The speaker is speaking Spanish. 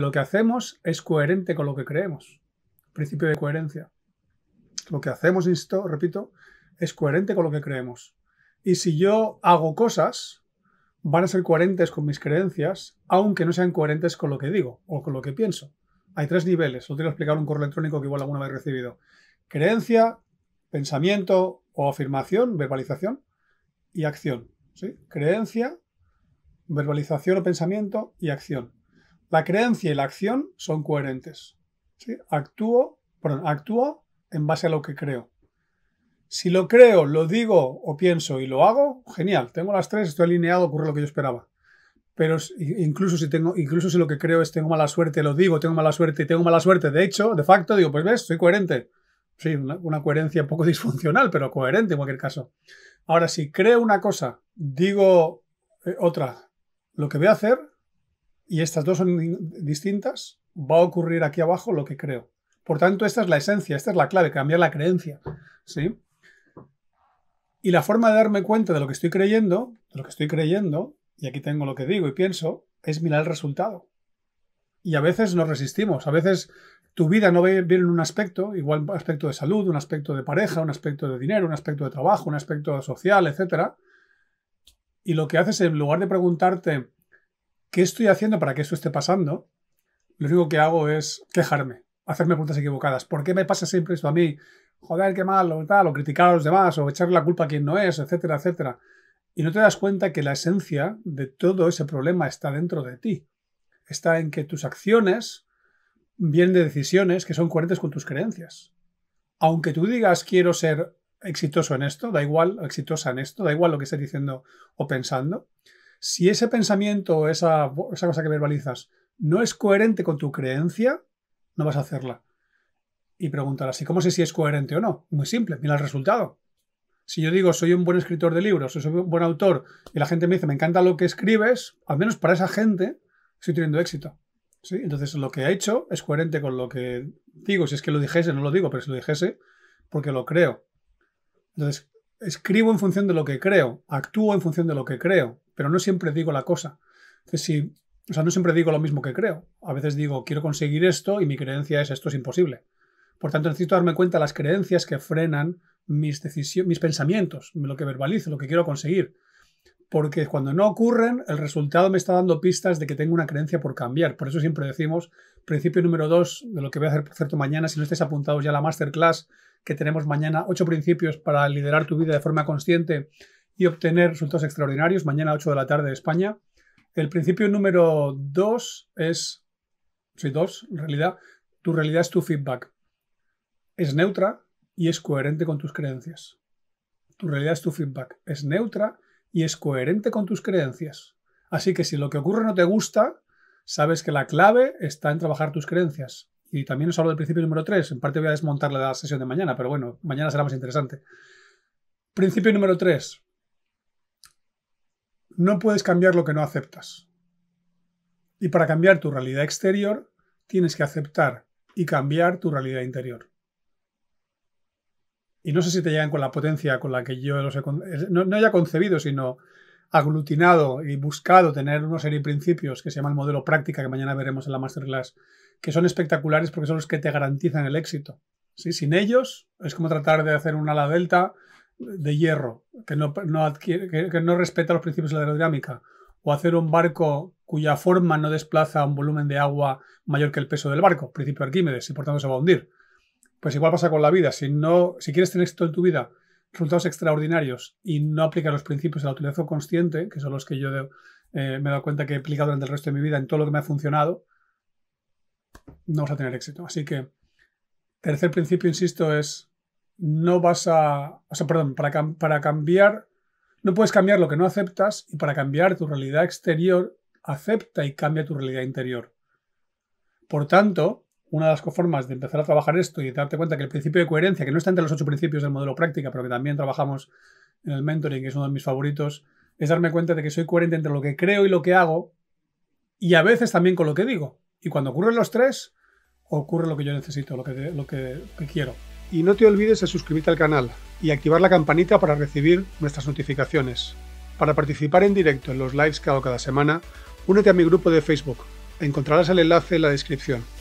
Lo que hacemos es coherente con lo que creemos. Principio de coherencia. Lo que hacemos, insisto, repito, es coherente con lo que creemos. Y si yo hago cosas, van a ser coherentes con mis creencias, aunque no sean coherentes con lo que digo o con lo que pienso. Hay tres niveles, Os voy explicar un correo electrónico que igual alguna vez he recibido. Creencia, pensamiento o afirmación, verbalización y acción. Creencia, verbalización o pensamiento y acción. La creencia y la acción son coherentes. Actúo, perdón, actúo en base a lo que creo. Si lo creo, lo digo o pienso y lo hago, genial, tengo las tres, estoy alineado, ocurre lo que yo esperaba. Pero incluso si, tengo, incluso si lo que creo es tengo mala suerte, lo digo, tengo mala suerte, y tengo mala suerte, de hecho, de facto, digo, pues ves, soy coherente. Sí, una, coherencia un poco disfuncional, pero coherente en cualquier caso. Ahora, si creo una cosa, digo eh, otra, lo que voy a hacer y estas dos son distintas, va a ocurrir aquí abajo lo que creo. Por tanto, esta es la esencia, esta es la clave, cambiar la creencia. ¿sí? Y la forma de darme cuenta de lo que estoy creyendo, de lo que estoy creyendo, y aquí tengo lo que digo y pienso, es mirar el resultado. Y a veces nos resistimos, a veces tu vida no ve bien en un aspecto, igual aspecto de salud, un aspecto de pareja, un aspecto de dinero, un aspecto de trabajo, un aspecto social, etc. Y lo que haces en lugar de preguntarte, ¿qué estoy haciendo para que esto esté pasando? Lo único que hago es quejarme, hacerme preguntas equivocadas. ¿Por qué me pasa siempre esto a mí? Joder, qué malo, tal, o criticar a los demás, o echarle la culpa a quien no es, etcétera, etcétera. Y no te das cuenta que la esencia de todo ese problema está dentro de ti. Está en que tus acciones vienen de decisiones que son coherentes con tus creencias. Aunque tú digas quiero ser exitoso en esto, da igual, exitosa en esto, da igual lo que esté diciendo o pensando, si ese pensamiento o esa, cosa que verbalizas no es coherente con tu creencia, no vas a hacerla. Y preguntar así, cómo sé si es coherente o no? Muy simple, mira el resultado. Si yo digo, soy un buen escritor de libros, soy un buen autor, y la gente me dice, me encanta lo que escribes, al menos para esa gente, estoy teniendo éxito. Entonces, lo que he hecho es coherente con lo que digo. Si es que lo dijese, no lo digo, pero si lo dijese, porque lo creo. Entonces, escribo en función de lo que creo, actúo en función de lo que creo, pero no siempre digo la cosa. o sea, no siempre digo lo mismo que creo. A veces digo, quiero conseguir esto y mi creencia es esto es imposible. Por tanto, necesito darme cuenta de las creencias que frenan mis, mis pensamientos, lo que verbalizo, lo que quiero conseguir. Porque cuando no ocurren, el resultado me está dando pistas de que tengo una creencia por cambiar. Por eso siempre decimos, principio número dos de lo que voy a hacer, por cierto, mañana, si no estés apuntados ya a la masterclass que tenemos mañana, ocho principios para liderar tu vida de forma consciente y obtener resultados extraordinarios. Mañana a 8 de la tarde en España. El principio número 2 es, sí, dos, en realidad, tu realidad es tu feedback. Es neutra y es coherente con tus creencias. Tu realidad es tu feedback. Es neutra y es coherente con tus creencias. Así que si lo que ocurre no te gusta, sabes que la clave está en trabajar tus creencias. Y también os hablo del principio número 3. En parte voy a desmontar la sesión de mañana, pero bueno, mañana será más interesante. Principio número 3. No puedes cambiar lo que no aceptas. Y para cambiar tu realidad exterior, tienes que aceptar y cambiar tu realidad interior. Y no sé si te llegan con la potencia con la que yo los he, no, ya haya concebido, sino aglutinado y buscado tener una serie de principios que se llama el modelo práctica, que mañana veremos en la masterclass, que son espectaculares porque son los que te garantizan el éxito. ¿Sí? Sin ellos es como tratar de hacer un ala delta de hierro que no, que, no respeta los principios de la aerodinámica o hacer un barco cuya forma no desplaza un volumen de agua mayor que el peso del barco, principio de Arquímedes, y por tanto se va a hundir. Pues igual pasa con la vida. Si, no, si quieres tener éxito en tu vida, resultados extraordinarios y no aplicas los principios de la utilización consciente, que son los que yo eh, me he dado cuenta que he aplicado durante el resto de mi vida en todo lo que me ha funcionado, no vas a tener éxito. Así que, tercer principio, insisto, es no vas a... O sea, perdón, para, cambiar, no puedes cambiar lo que no aceptas y para cambiar tu realidad exterior, acepta y cambia tu realidad interior. Por tanto, una de las formas de empezar a trabajar esto y darte cuenta que el principio de coherencia, que no está entre los ocho principios del modelo práctica, pero que también trabajamos en el mentoring, que es uno de mis favoritos, es darme cuenta de que soy coherente entre lo que creo y lo que hago y a veces también con lo que digo. Y cuando ocurren los tres, ocurre lo que yo necesito, lo que, lo que quiero. Y no te olvides de suscribirte al canal y activar la campanita para recibir nuestras notificaciones. Para participar en directo en los lives que hago cada semana, únete a mi grupo de Facebook. Encontrarás el enlace en la descripción.